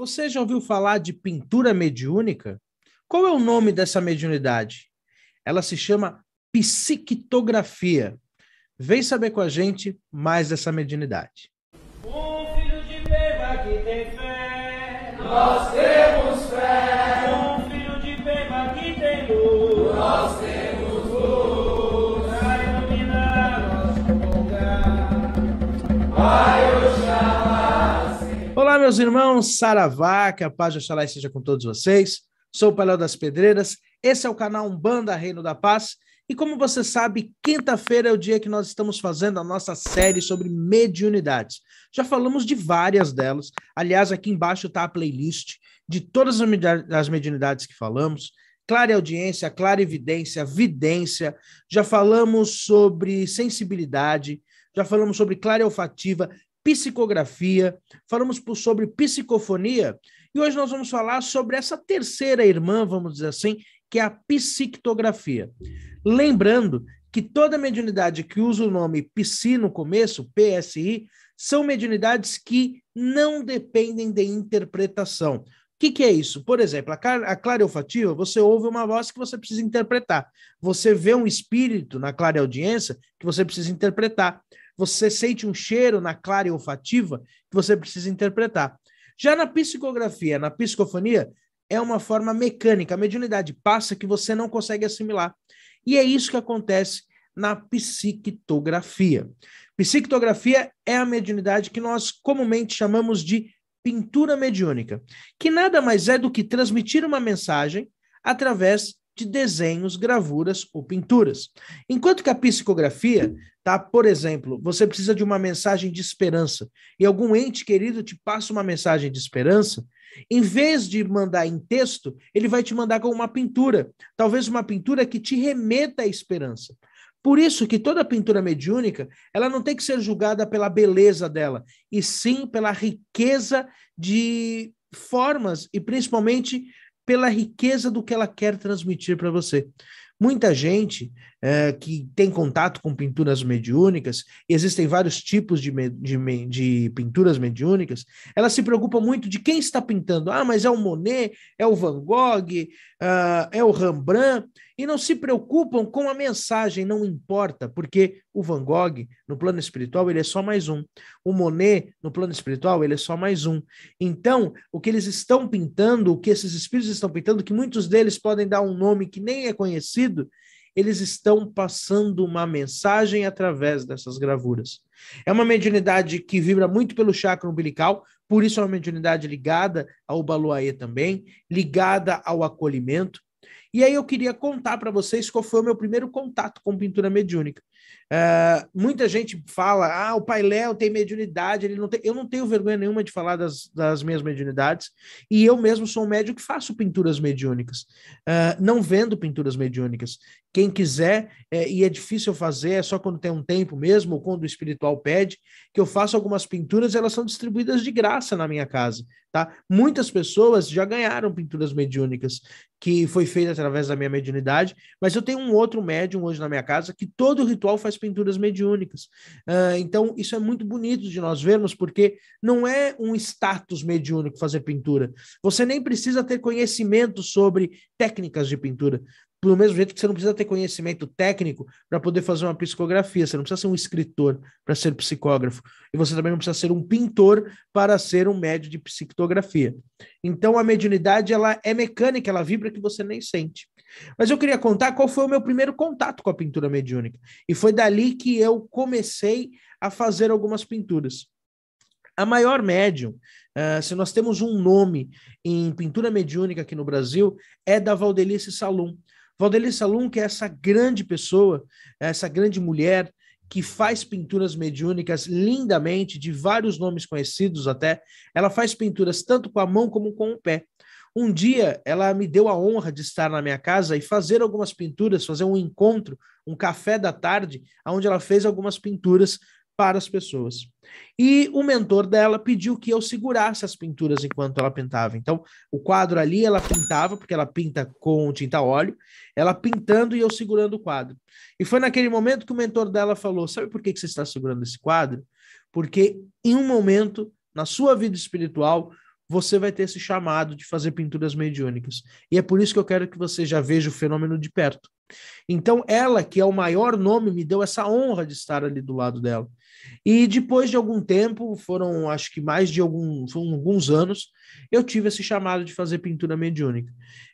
Você já ouviu falar de pintura mediúnica? Qual é o nome dessa mediunidade? Ela se chama psiquitografia. Vem saber com a gente mais dessa mediunidade. Um filho de que tem fé, nós temos. Meus irmãos, Saravá, que a paz de Oxalá esteja com todos vocês. Sou o Palhaço das Pedreiras, esse é o canal Umbanda Reino da Paz. E como você sabe, quinta-feira é o dia que nós estamos fazendo a nossa série sobre mediunidades. Já falamos de várias delas. Aliás, aqui embaixo está a playlist de todas as mediunidades que falamos. Clara audiência, clara evidência, vidência. Já falamos sobre sensibilidade, já falamos sobre clara olfativa, psicografia, falamos sobre psicofonia e hoje nós vamos falar sobre essa terceira irmã, vamos dizer assim, que é a psictografia. Lembrando que toda mediunidade que usa o nome PSI no começo, PSI, são mediunidades que não dependem de interpretação. O que, que é isso? Por exemplo, a clareofativa, você ouve uma voz que você precisa interpretar. Você vê um espírito na clareaudiência que você precisa interpretar você sente um cheiro na clara olfativa que você precisa interpretar. Já na psicografia, na psicofonia, é uma forma mecânica, a mediunidade passa que você não consegue assimilar. E é isso que acontece na psictografia. Psictografia é a mediunidade que nós comumente chamamos de pintura mediúnica, que nada mais é do que transmitir uma mensagem através de desenhos, gravuras ou pinturas. Enquanto que a psicografia, tá? Por exemplo, você precisa de uma mensagem de esperança e algum ente querido te passa uma mensagem de esperança, em vez de mandar em texto, ele vai te mandar com uma pintura, talvez uma pintura que te remeta à esperança. Por isso que toda pintura mediúnica, ela não tem que ser julgada pela beleza dela, e sim pela riqueza de formas e principalmente pela riqueza do que ela quer transmitir para você. Muita gente é, que tem contato com pinturas mediúnicas, existem vários tipos de, me, de, de, pinturas mediúnicas, ela se preocupa muito de quem está pintando. Ah, mas é o Monet, é o Van Gogh, uh, é o Rembrandt e não se preocupam com a mensagem, não importa, porque o Van Gogh, no plano espiritual, ele é só mais um. O Monet, no plano espiritual, ele é só mais um. Então, o que eles estão pintando, o que esses espíritos estão pintando, que muitos deles podem dar um nome que nem é conhecido, eles estão passando uma mensagem através dessas gravuras. É uma mediunidade que vibra muito pelo chakra umbilical, por isso é uma mediunidade ligada ao Baluaê também, ligada ao acolhimento, e aí eu queria contar para vocês qual foi o meu primeiro contato com pintura mediúnica. Uh, muita gente fala, ah, o Pai Léo tem mediunidade, ele não tem... Eu não tenho vergonha nenhuma de falar das, das minhas mediunidades, e eu mesmo sou um médium que faço pinturas mediúnicas. Uh, não vendo pinturas mediúnicas. Quem quiser, é, e é difícil fazer, é só quando tem um tempo mesmo, ou quando o espiritual pede, que eu faço algumas pinturas, elas são distribuídas de graça na minha casa, tá? Muitas pessoas já ganharam pinturas mediúnicas, que foi feita através da minha mediunidade, mas eu tenho um outro médium hoje na minha casa que todo ritual pessoal faz pinturas mediúnicas. Uh, então, isso é muito bonito de nós vermos, porque não é um status mediúnico fazer pintura. Você nem precisa ter conhecimento sobre técnicas de pintura pelo mesmo jeito que você não precisa ter conhecimento técnico para poder fazer uma psicografia, você não precisa ser um escritor para ser psicógrafo, e você também não precisa ser um pintor para ser um médio de psicografia. Então a mediunidade ela é mecânica, ela vibra que você nem sente. Mas eu queria contar qual foi o meu primeiro contato com a pintura mediúnica, e foi dali que eu comecei a fazer algumas pinturas. A maior médium, uh, se nós temos um nome em pintura mediúnica aqui no Brasil, é da Valdelice Salum. Valdelice Salum, que é essa grande pessoa, essa grande mulher que faz pinturas mediúnicas lindamente, de vários nomes conhecidos até. Ela faz pinturas tanto com a mão como com o pé. Um dia ela me deu a honra de estar na minha casa e fazer algumas pinturas, fazer um encontro, um café da tarde, onde ela fez algumas pinturas para as pessoas. E o mentor dela pediu que eu segurasse as pinturas enquanto ela pintava. Então, o quadro ali ela pintava, porque ela pinta com tinta óleo, ela pintando e eu segurando o quadro. E foi naquele momento que o mentor dela falou: Sabe por que, que você está segurando esse quadro? Porque em um momento, na sua vida espiritual, você vai ter esse chamado de fazer pinturas mediúnicas. E é por isso que eu quero que você já veja o fenômeno de perto. Então, ela, que é o maior nome, me deu essa honra de estar ali do lado dela. E depois de algum tempo, foram acho que mais de algum, alguns anos, eu tive esse chamado de fazer pintura mediúnica.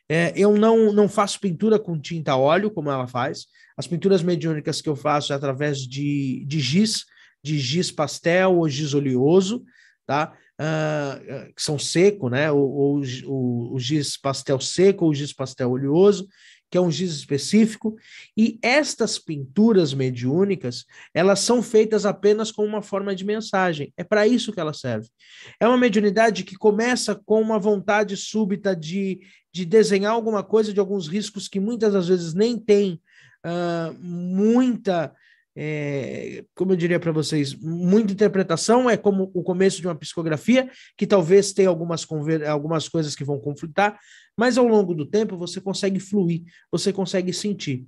É, eu não, não faço pintura com tinta óleo, como ela faz. As pinturas mediúnicas que eu faço é através de, de giz, de giz pastel ou giz oleoso, tá? Uh, que são seco, né? Ou, ou, o, o giz pastel seco ou o giz pastel oleoso que é um giz específico, e estas pinturas mediúnicas, elas são feitas apenas com uma forma de mensagem. É para isso que ela serve. É uma mediunidade que começa com uma vontade súbita de, de desenhar alguma coisa de alguns riscos que muitas das vezes nem tem uh, muita é, como eu diria para vocês, muita interpretação, é como o começo de uma psicografia, que talvez tenha algumas, algumas coisas que vão conflitar, mas ao longo do tempo você consegue fluir, você consegue sentir.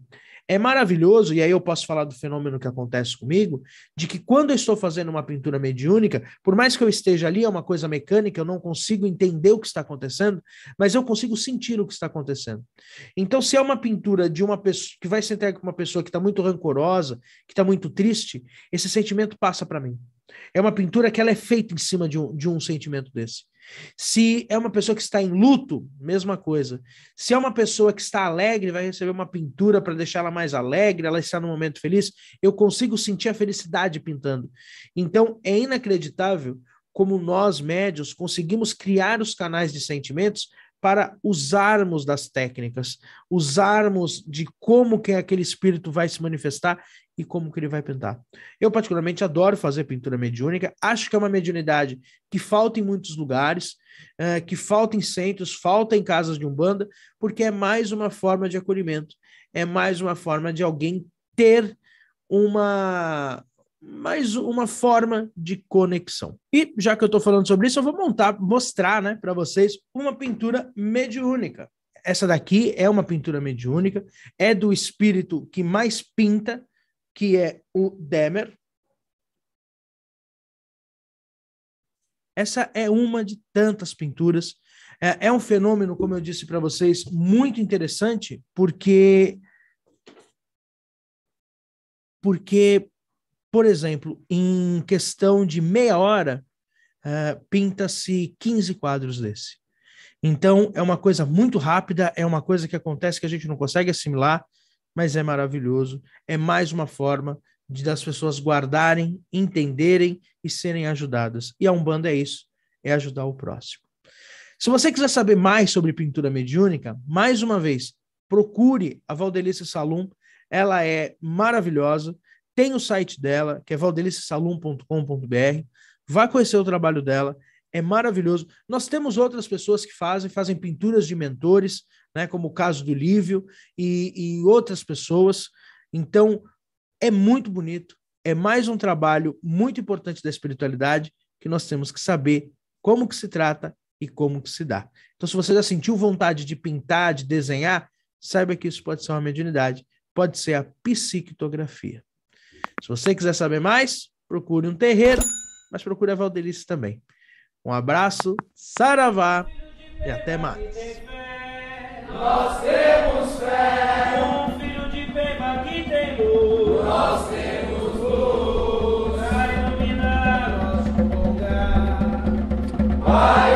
É maravilhoso, e aí eu posso falar do fenômeno que acontece comigo, de que quando eu estou fazendo uma pintura mediúnica, por mais que eu esteja ali, é uma coisa mecânica, eu não consigo entender o que está acontecendo, mas eu consigo sentir o que está acontecendo. Então, se é uma pintura de uma pessoa que vai se entregar com uma pessoa que está muito rancorosa, que está muito triste, esse sentimento passa para mim. É uma pintura que ela é feita em cima de um, de um sentimento desse. Se é uma pessoa que está em luto, mesma coisa. Se é uma pessoa que está alegre, vai receber uma pintura para deixá-la mais alegre, ela está num momento feliz, eu consigo sentir a felicidade pintando. Então é inacreditável como nós médios conseguimos criar os canais de sentimentos para usarmos das técnicas, usarmos de como que aquele espírito vai se manifestar e como que ele vai pintar. Eu particularmente adoro fazer pintura mediúnica, acho que é uma mediunidade que falta em muitos lugares, é, que falta em centros, falta em casas de umbanda, porque é mais uma forma de acolhimento, é mais uma forma de alguém ter uma mais uma forma de conexão. E já que eu estou falando sobre isso, eu vou montar, mostrar né, para vocês uma pintura mediúnica. Essa daqui é uma pintura mediúnica, é do espírito que mais pinta, que é o Demer. Essa é uma de tantas pinturas. É, é um fenômeno, como eu disse para vocês, muito interessante, porque porque por exemplo, em questão de meia hora, uh, pinta-se 15 quadros desse. Então, é uma coisa muito rápida, é uma coisa que acontece que a gente não consegue assimilar, mas é maravilhoso. É mais uma forma de das pessoas guardarem, entenderem e serem ajudadas. E a Umbanda é isso, é ajudar o próximo. Se você quiser saber mais sobre pintura mediúnica, mais uma vez, procure a Valdelice Salum, ela é maravilhosa. Tem o site dela, que é valdelicesalum.com.br. Vai conhecer o trabalho dela, é maravilhoso. Nós temos outras pessoas que fazem, fazem pinturas de mentores, né, como o caso do Lívio e, e outras pessoas. Então, é muito bonito, é mais um trabalho muito importante da espiritualidade que nós temos que saber como que se trata e como que se dá. Então, se você já sentiu vontade de pintar, de desenhar, saiba que isso pode ser uma mediunidade, pode ser a psictografia. Se você quiser saber mais, procure um terreiro, mas procure a Valdelice também. Um abraço, saravá e até mais. Nós temos fé, um filho de que tem luz. Nós temos luz iluminar nosso lugar. Pai,